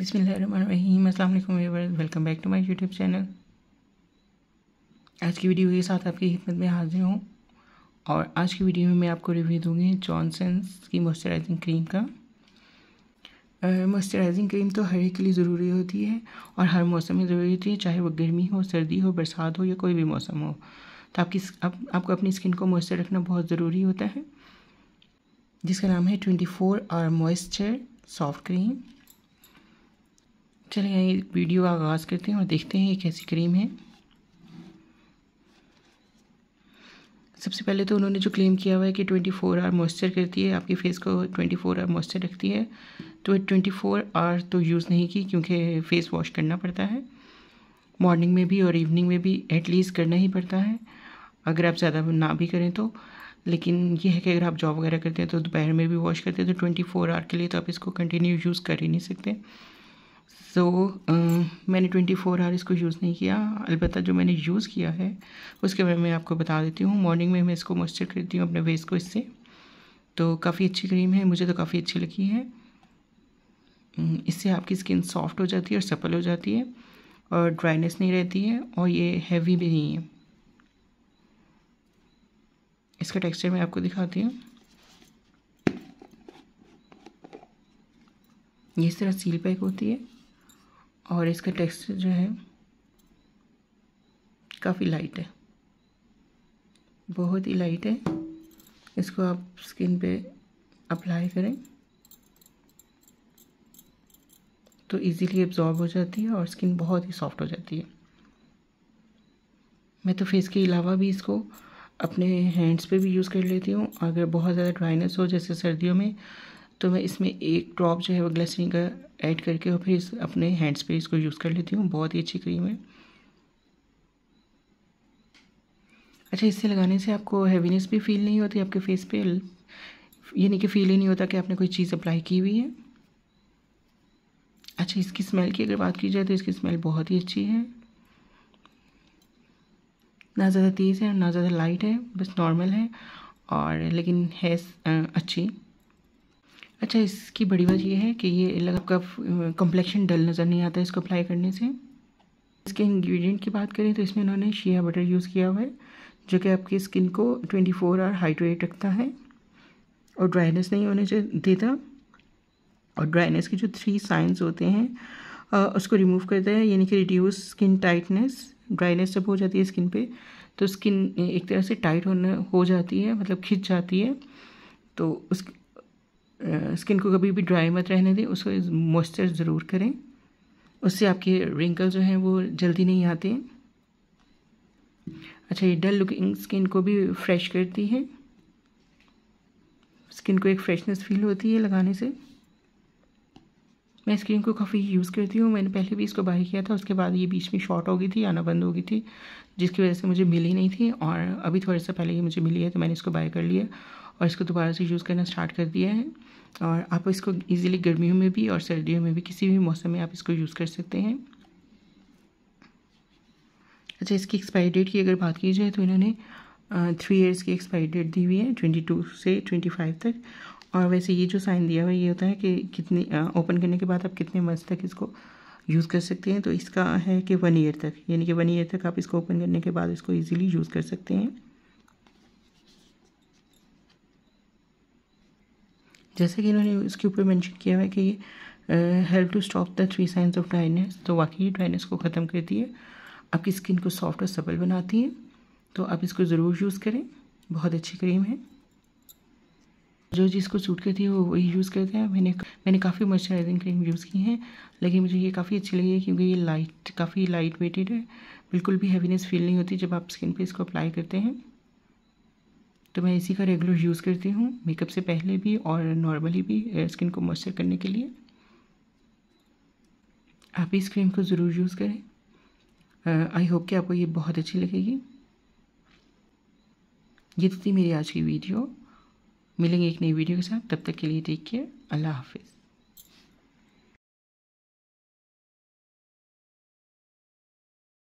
बिसमीम असल welcome back to my YouTube channel आज की वीडियो के साथ आपकी हिम्मत में हाजिर हूँ और आज की वीडियो में मैं आपको रिव्यू दूंगी जॉनसन्स की मॉइस्चराइजिंग क्रीम का मॉइस्चराइजिंग क्रीम तो हर एक के लिए ज़रूरी होती है और हर मौसम में ज़रूरी होती है चाहे वो गर्मी हो सर्दी हो बरसात हो या कोई भी मौसम हो तो आपकी आप, आपको अपनी स्किन को मॉइस्चर रखना बहुत ज़रूरी होता है जिसका नाम है twenty four hour moisture soft cream चलिए ये वीडियो का आगाज़ करते हैं और देखते हैं ये कैसी क्रीम है सबसे पहले तो उन्होंने जो क्लेम किया हुआ है कि ट्वेंटी फोर आवर मॉइस्चर करती है आपके फेस को ट्वेंटी फोर आवर मॉइस्चर रखती है तो ट्वेंटी फोर आवर तो यूज़ नहीं की क्योंकि फ़ेस वॉश करना पड़ता है मॉर्निंग में भी और इवनिंग में भी एटलीस्ट करना ही पड़ता है अगर आप ज़्यादा ना भी करें तो लेकिन यह है कि अगर आप जॉब वगैरह करते हैं तो दोपहर में भी वॉश करते हैं तो ट्वेंटी फोर आवर के लिए तो आप इसको कंटिन्यू यूज़ कर ही नहीं सकते सो so, uh, मैंने 24 फोर आवर इसको यूज़ नहीं किया अलबत्त जो मैंने यूज़ किया है उसके बारे में आपको बता देती हूँ मॉर्निंग में मैं इसको मॉइस्चर करती हूँ अपने फेस को इससे तो काफ़ी अच्छी क्रीम है मुझे तो काफ़ी अच्छी लगी है हम्म, इससे आपकी स्किन सॉफ्ट हो जाती है और सफल हो जाती है और ड्राइनेस नहीं रहती है और ये हैवी भी नहीं है इसका टेक्सचर मैं आपको दिखाती हूँ इस तरह सील पैक होती है और इसका टेक्स्ट जो है काफ़ी लाइट है बहुत ही लाइट है इसको आप स्किन पे अप्लाई करें तो इजीली एब्जॉर्ब हो जाती है और स्किन बहुत ही सॉफ्ट हो जाती है मैं तो फेस के अलावा भी इसको अपने हैंड्स पे भी यूज़ कर लेती हूँ अगर बहुत ज़्यादा ड्राइनेस हो जैसे सर्दियों में तो मैं इसमें एक ड्रॉप जो है वो ग्लिसरीन का ऐड करके और फिर इस अपने हैंड्स पे इसको यूज़ कर लेती हूँ बहुत ही अच्छी क्रीम है अच्छा इससे लगाने से आपको हैवीनेस भी फील नहीं होती आपके फेस पे ये नहीं कि फील ही नहीं होता कि आपने कोई चीज़ अप्लाई की हुई है अच्छा इसकी स्मेल की अगर बात की जाए तो इसकी स्मेल बहुत ही अच्छी है ना ज़्यादा तेज़ है ना ज़्यादा लाइट है बस नॉर्मल है और लेकिन है अच्छी अच्छा इसकी बड़ी वजह यह है कि ये अलग आपका कम्प्लेक्शन डल नज़र नहीं आता इसको अप्लाई करने से इसके इंग्रेडिएंट की बात करें तो इसमें इन्होंने शिया बटर यूज़ किया हुआ है जो कि आपकी स्किन को 24 फोर आवर हाइड्रेट रखता है और ड्राइनेस नहीं होने से देता और ड्राइनेस के जो थ्री साइंस होते हैं उसको रिमूव करता है यानी कि रिड्यूस स्किन टाइटनेस ड्राइनेस जब हो जाती है स्किन पर तो स्किन एक तरह से टाइट होना हो जाती है मतलब खिंच जाती है तो उस स्किन को कभी भी ड्राई मत रहने दें उसको मॉइस्चर ज़रूर करें उससे आपके रिंकल जो हैं वो जल्दी नहीं आते अच्छा ये डल लुकिंग स्किन को भी फ्रेश करती है स्किन को एक फ्रेशनेस फील होती है लगाने से मैं इस क्रीम को काफ़ी यूज़ करती हूँ मैंने पहले भी इसको बाई किया था उसके बाद ये बीच में शॉर्ट हो गई थी आना बंद हो गई थी जिसकी वजह से मुझे मिली नहीं थी और अभी थोड़े से पहले ये मुझे मिली है तो मैंने इसको बाय कर लिया और इसको दोबारा से यूज़ करना स्टार्ट कर दिया है और आप इसको ईज़िली गर्मियों में भी और सर्दियों में भी किसी भी मौसम में आप इसको यूज़ कर सकते हैं अच्छा इसकी एक्सपायरी डेट की अगर बात की जाए तो इन्होंने थ्री इयर्स की एक्सपायरी डेट दी हुई है ट्वेंटी टू से ट्वेंटी फाइव तक और वैसे ये जो साइन दिया हुआ है ये होता है कि कितनी ओपन करने के बाद आप कितने मंथ तक इसको यूज़ कर सकते हैं तो इसका है कि वन ईयर तक यानी कि वन ईयर तक आप इसको ओपन करने के बाद इसको ईजिली यूज़ कर सकते हैं जैसे कि इन्होंने इसके ऊपर मेंशन किया हुआ है कि ये help to stop the three signs of dryness तो वाकई ड्राइनेस को ख़त्म करती है आपकी स्किन को सॉफ्ट और सबल बनाती है तो आप इसको ज़रूर यूज़ करें बहुत अच्छी क्रीम है जो जिसको सूट करती है वो वही यूज़ करते हैं मैंने मैंने काफ़ी मॉइस्चराइजिंग क्रीम यूज़ की है लेकिन मुझे ये काफ़ी अच्छी लगी है क्योंकि ये लाइट काफ़ी लाइट वेटेड है बिल्कुल भी हैवीनेस फील नहीं होती जब आप स्किन पे इसको अप्लाई करते हैं तो मैं इसी का रेगुलर यूज़ करती हूँ मेकअप से पहले भी और नॉर्मली भी स्किन को मॉइस्चर करने के लिए आप इस क्रीम को ज़रूर यूज़ करें आई होप कि आपको ये बहुत अच्छी लगेगी ये तो थी मेरी आज की वीडियो मिलेंगे एक नई वीडियो के साथ तब तक के लिए टेक केयर अल्लाह हाफिज़